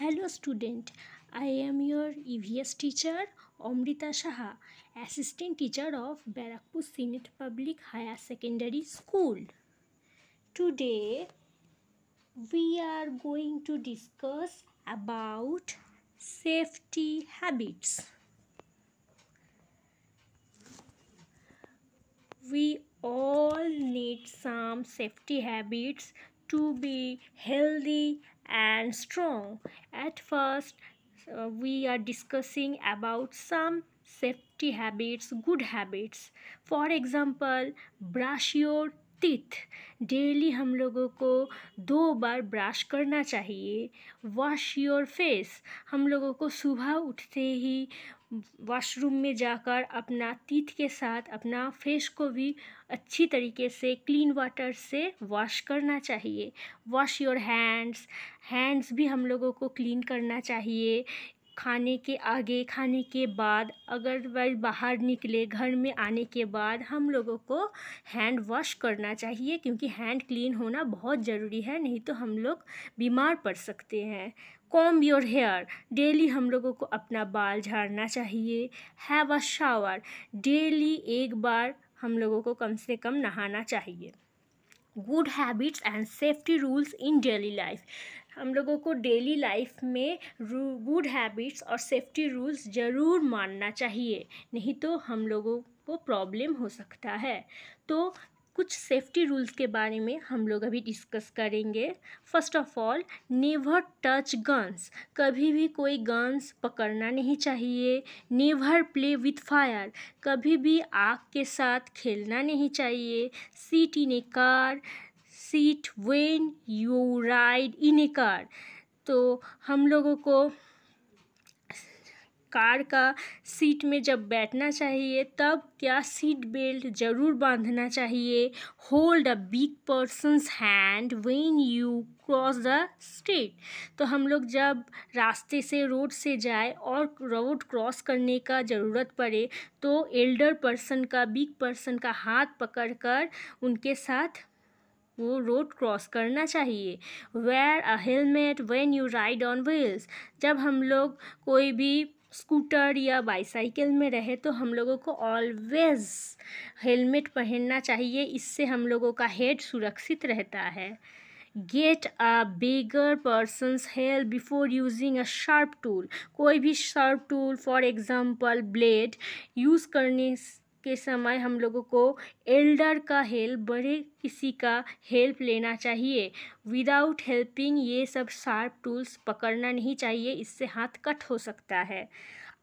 Hello student, I am your EVS teacher Omrita Shaha, assistant teacher of Barakpur Senate Public Higher Secondary School. Today we are going to discuss about safety habits. We all need some safety habits to be healthy and strong. At first, uh, we are discussing about some safety habits, good habits. For example, brush your teeth daily हम लोगों को दो बार brush करना चाहिए wash your face हम लोगों को सुबह उठते ही वॉशरूम में जाकर अपना तीत के साथ अपना फेस को भी अच्छी तरीके से क्लीन वाटर से वॉश करना चाहिए वॉश योर हैंड्स हैंड्स भी हम लोगों को क्लीन करना चाहिए खाने के आगे खाने के बाद अगर वह बाहर निकले घर में आने के बाद हम लोगों को हैंड वॉश करना चाहिए क्योंकि हैंड क्लीन होना बहुत ज़रूरी है नहीं तो हम लोग बीमार पड़ सकते हैं कॉम योर हेयर डेली हम लोगों को अपना बाल झाड़ना चाहिए हैव अ शावर डेली एक बार हम लोगों को कम से कम नहाना चाहिए good habits and safety rules in daily life हम लोगों को डेली लाइफ में गुड हैबिट्स और सेफ्टी रूल्स ज़रूर मानना चाहिए नहीं तो हम लोगों को प्रॉब्लम हो सकता है तो कुछ सेफ्टी रूल्स के बारे में हम लोग अभी डिस्कस करेंगे first of all never touch guns कभी भी कोई गन्स पकड़ना नहीं चाहिए नेवर प्ले विथ फायर कभी भी आग के साथ खेलना नहीं चाहिए seat in a car seat when you ride in a car तो हम लोगों को कार का सीट में जब बैठना चाहिए तब क्या सीट बेल्ट जरूर बांधना चाहिए hold a big person's hand when you cross the street तो हम लोग जब रास्ते से रोड से जाए और रोड क्रॉस करने का ज़रूरत पड़े तो एल्डर पर्सन का बिग पर्सन का हाथ पकड़कर उनके साथ वो रोड क्रॉस करना चाहिए wear a helmet when you ride on wheels जब हम लोग कोई भी स्कूटर या बाईसाइकिल में रहे तो हम लोगों को ऑलवेज़ हेलमेट पहनना चाहिए इससे हम लोगों का हेड सुरक्षित रहता है get a bigger person's help before using a sharp tool कोई भी sharp tool for example blade use करने के समय हम लोगों को एल्डर का हेल्प बड़े किसी का हेल्प लेना चाहिए विदाउट हेल्पिंग ये सब शार्प टूल्स पकड़ना नहीं चाहिए इससे हाथ कट हो सकता है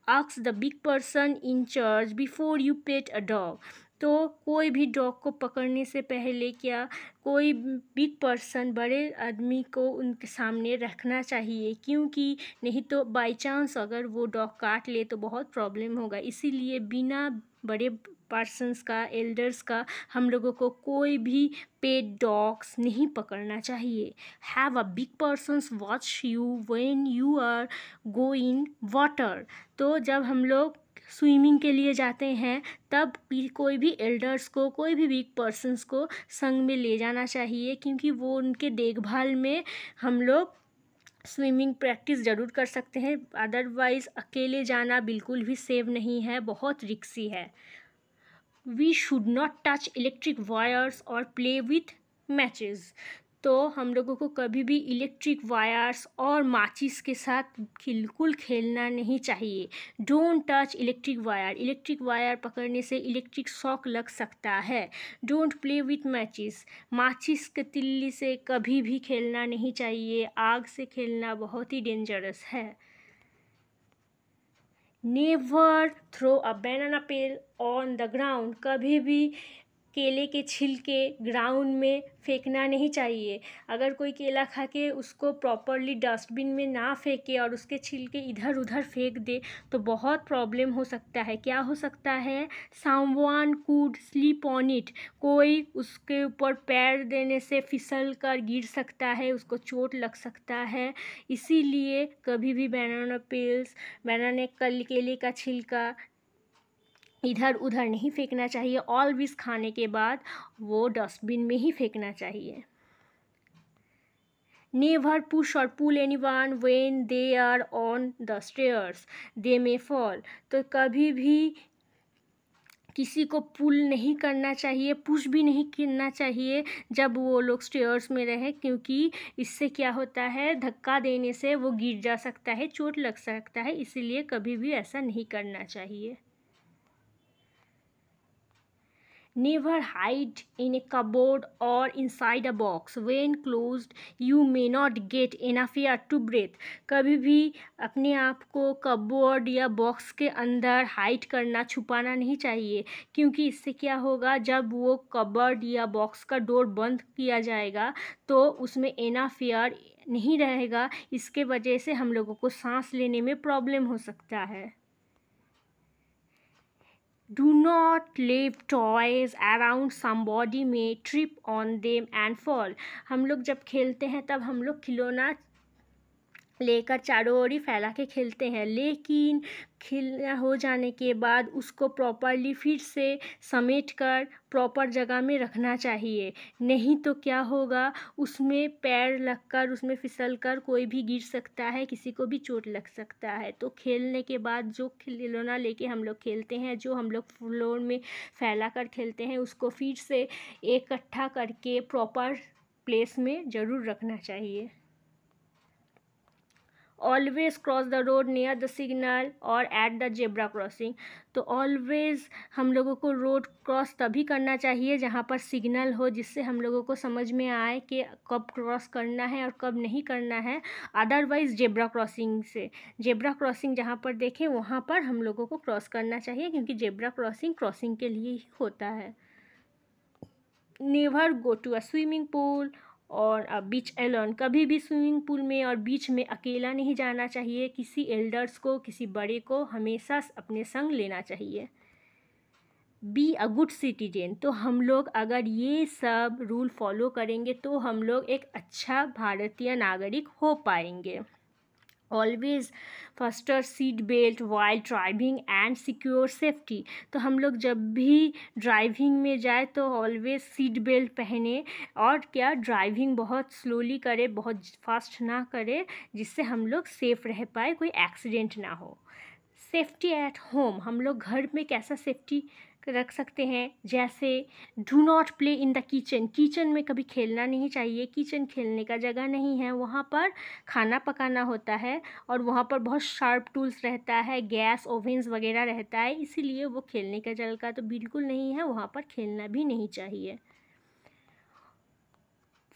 आक्स the big person in charge before you pet a dog तो कोई भी डॉग को पकड़ने से पहले क्या कोई बिग पर्सन बड़े आदमी को उनके सामने रखना चाहिए क्योंकि नहीं तो बाई चांस अगर वो डॉग काट ले तो बहुत प्रॉब्लम होगा इसीलिए बिना बड़े पर्सनस का एल्डर्स का हम लोगों को कोई भी पेट डॉग्स नहीं पकड़ना चाहिए have a big person's watch you when you are go in water तो जब हम लोग स्विमिंग के लिए जाते हैं तब कोई भी एल्डर्स को कोई भी वीक पर्सनस को संग में ले जाना चाहिए क्योंकि वो उनके देखभाल में हम लोग स्विमिंग प्रैक्टिस ज़रूर कर सकते हैं अदरवाइज़ अकेले जाना बिल्कुल भी सेफ नहीं है बहुत रिक्सी है we should not touch electric wires or play with matches तो हम लोगों को कभी भी इलेक्ट्रिक वायर्स और माचिस के साथ बिल्कुल खेलना नहीं चाहिए don't touch electric wire electric wire पकड़ने से इलेक्ट्रिक शॉक लग सकता है डोंट प्ले विथ मैचिस माचिस के तिल्ली से कभी भी खेलना नहीं चाहिए आग से खेलना बहुत ही डेंजरस है never throw a banana peel on the ground कभी भी केले के छिलके ग्राउंड में फेंकना नहीं चाहिए अगर कोई केला खा के उसको प्रॉपरली डस्टबिन में ना फेंके और उसके छिलके इधर उधर फेंक दे तो बहुत प्रॉब्लम हो सकता है क्या हो सकता है someone could slip on it कोई उसके ऊपर पैर देने से फिसल कर गिर सकता है उसको चोट लग सकता है इसीलिए कभी भी बैनाना पेल्स बनाने कल केले का छिलका इधर उधर नहीं फेंकना चाहिए ऑलवेज खाने के बाद वो डस्टबिन में ही फेंकना चाहिए never push or pull anyone when they are on the stairs they may fall तो कभी भी किसी को पुल नहीं करना चाहिए पुश भी नहीं करना चाहिए जब वो लोग स्टेयर्स में रहे क्योंकि इससे क्या होता है धक्का देने से वो गिर जा सकता है चोट लग सकता है इसीलिए कभी भी ऐसा नहीं करना चाहिए never hide in a cupboard or inside a box when closed you may not get enough air to breathe कभी भी अपने आप को कबोर्ड या बॉक्स के अंदर हाइड करना छुपाना नहीं चाहिए क्योंकि इससे क्या होगा जब वो कबर्ड या बॉक्स का डोर बंद किया जाएगा तो उसमें enough air नहीं रहेगा इसके वजह से हम लोगों को सांस लेने में प्रॉब्लम हो सकता है Do not leave toys around somebody may trip on them and fall हम लोग जब खेलते हैं तब हम लोग खिलौना लेकर चारों ओर ही फैला के खेलते हैं लेकिन खिल हो जाने के बाद उसको प्रॉपरली फिर से समेट कर प्रॉपर जगह में रखना चाहिए नहीं तो क्या होगा उसमें पैर लगकर उसमें फिसल कर कोई भी गिर सकता है किसी को भी चोट लग सकता है तो खेलने के बाद जो खिलौना लेके हम लोग खेलते हैं जो हम लोग फ्लोर में फैला कर खेलते हैं उसको फिर से इकट्ठा करके प्रॉपर प्लेस में ज़रूर रखना चाहिए always cross the road near the signal or at the zebra crossing तो ऑलवेज हम लोगों को रोड क्रॉस तभी करना चाहिए जहाँ पर सिग्नल हो जिससे हम लोगों को समझ में आए कि कब क्रॉस करना है और कब नहीं करना है अदरवाइज़ जेब्रा क्रॉसिंग से जेब्रा क्रॉसिंग जहाँ पर देखें वहाँ पर हम लोगों को क्रॉस करना चाहिए क्योंकि जेब्रा क्रॉसिंग क्रॉसिंग के लिए ही होता है never go to a swimming pool or beach Elon कभी भी स्विमिंग पूल में और बीच में अकेला नहीं जाना चाहिए किसी एल्डर्स को किसी बड़े को हमेशा अपने संग लेना चाहिए बी अ गुड सिटीजन तो हम लोग अगर ये सब रूल फॉलो करेंगे तो हम लोग एक अच्छा भारतीय नागरिक हो पाएंगे always fasten seat belt while driving and secure safety तो हम लोग जब भी ड्राइविंग में जाए तो ऑलवेज सीट बेल्ट पहने और क्या ड्राइविंग बहुत स्लोली करे बहुत फास्ट ना करे जिससे हम लोग सेफ़ रह पाए कोई एक्सीडेंट ना हो सेफ्टी एट होम हम लोग घर में कैसा सेफ्टी रख सकते हैं जैसे do not play in the kitchen kitchen में कभी खेलना नहीं चाहिए किचन खेलने का जगह नहीं है वहाँ पर खाना पकाना होता है और वहाँ पर बहुत शार्प टूल्स रहता है गैस ओवेंस वगैरह रहता है इसीलिए वो खेलने का जगह तो बिल्कुल नहीं है वहाँ पर खेलना भी नहीं चाहिए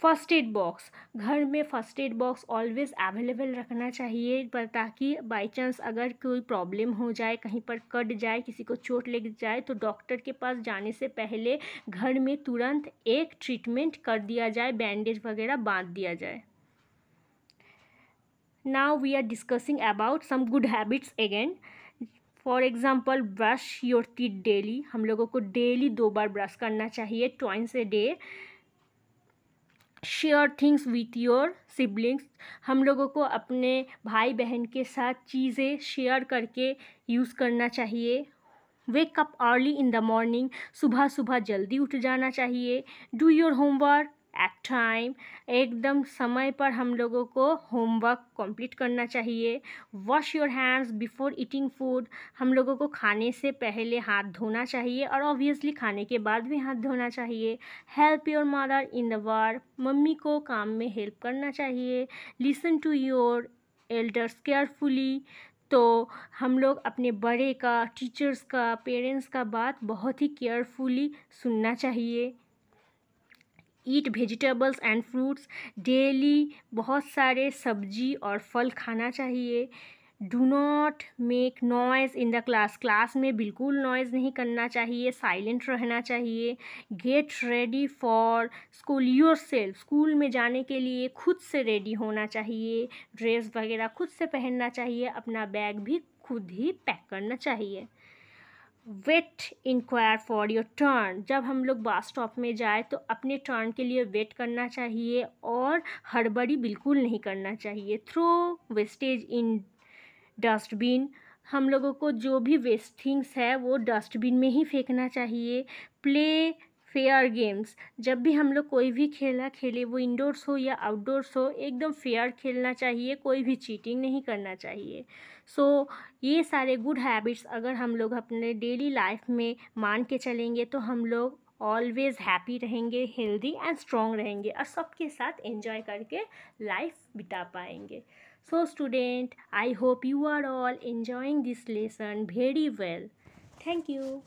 फर्स्ट एड बॉक्स घर में first aid box always available रखना चाहिए पर ताकि बाई चांस अगर कोई प्रॉब्लम हो जाए कहीं पर कट जाए किसी को चोट लग जाए तो डॉक्टर के पास जाने से पहले घर में तुरंत एक ट्रीटमेंट कर दिया जाए बैंडेज वगैरह बांध दिया जाए now we are discussing about some good habits again for example brush your teeth daily हम लोगों को डेली दो बार ब्रश करना चाहिए twice a day share things with your siblings हम लोगों को अपने भाई बहन के साथ चीज़ें शेयर करके यूज़ करना चाहिए wake up early in the morning सुबह सुबह जल्दी उठ जाना चाहिए do your homework at time एकदम समय पर हम लोगों को होमवर्क कंप्लीट करना चाहिए wash your hands before eating food हम लोगों को खाने से पहले हाथ धोना चाहिए और ऑब्वियसली खाने के बाद भी हाथ धोना चाहिए help your mother in the work mummy को काम में हेल्प करना चाहिए listen to your elders carefully तो हम लोग अपने बड़े का टीचर्स का पेरेंट्स का बात बहुत ही केयरफुली सुनना चाहिए eat vegetables and fruits daily बहुत सारे सब्जी और फल खाना चाहिए do not make noise in the class class में बिल्कुल नॉइज़ नहीं करना चाहिए साइलेंट रहना चाहिए get ready for school yourself school में जाने के लिए खुद से रेडी होना चाहिए ड्रेस वगैरह खुद से पहनना चाहिए अपना बैग भी खुद ही पैक करना चाहिए wait in queue for your turn जब हम लोग बस स्टॉप में जाए तो अपने टर्न के लिए वेट करना चाहिए और हड़बड़ी बिल्कुल नहीं करना चाहिए थ्रो वेस्टेज इन डस्टबिन हम लोगों को जो भी वेस्ट थिंग्स है वो डस्टबिन में ही फेंकना चाहिए प्ले फेयर गेम्स जब भी हम लोग कोई भी खेला खेले वो इंडोर्स हो या आउटडोर्स हो एकदम फेयर खेलना चाहिए कोई भी चीटिंग नहीं करना चाहिए सो so, ये सारे गुड हैबिट्स अगर हम लोग अपने डेली लाइफ में मान के चलेंगे तो हम लोग ऑलवेज़ हैप्पी रहेंगे हेल्दी एंड स्ट्रॉन्ग रहेंगे और सबके साथ एंजॉय करके लाइफ बिता पाएंगे so student I hope you are all enjoying this lesson very well thank you